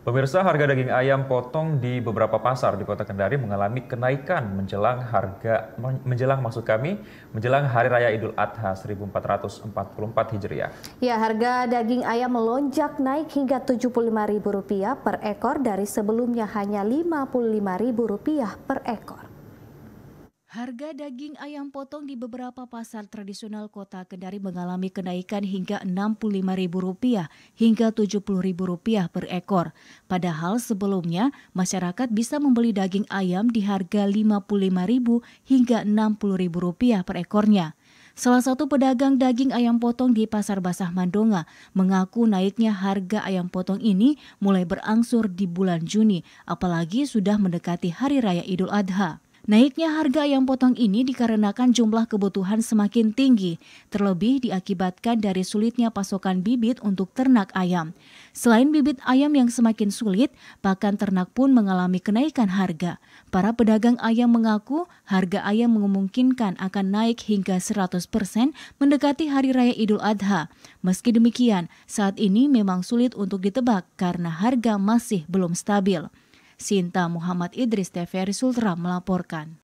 Pemirsa, harga daging ayam potong di beberapa pasar di Kota Kendari mengalami kenaikan menjelang harga menjelang maksud kami menjelang Hari Raya Idul Adha 1444 Hijriah. Ya, harga daging ayam melonjak naik hingga Rp75.000 per ekor dari sebelumnya hanya Rp55.000 per ekor. Harga daging ayam potong di beberapa pasar tradisional kota Kendari mengalami kenaikan hingga Rp65.000 hingga Rp70.000 per ekor. Padahal sebelumnya masyarakat bisa membeli daging ayam di harga Rp55.000 hingga Rp60.000 per ekornya. Salah satu pedagang daging ayam potong di Pasar Basah Mandonga mengaku naiknya harga ayam potong ini mulai berangsur di bulan Juni, apalagi sudah mendekati Hari Raya Idul Adha. Naiknya harga ayam potong ini dikarenakan jumlah kebutuhan semakin tinggi, terlebih diakibatkan dari sulitnya pasokan bibit untuk ternak ayam. Selain bibit ayam yang semakin sulit, bahkan ternak pun mengalami kenaikan harga. Para pedagang ayam mengaku harga ayam memungkinkan akan naik hingga 100% mendekati Hari Raya Idul Adha. Meski demikian, saat ini memang sulit untuk ditebak karena harga masih belum stabil. Sinta Muhammad Idris TVRI Sultra melaporkan.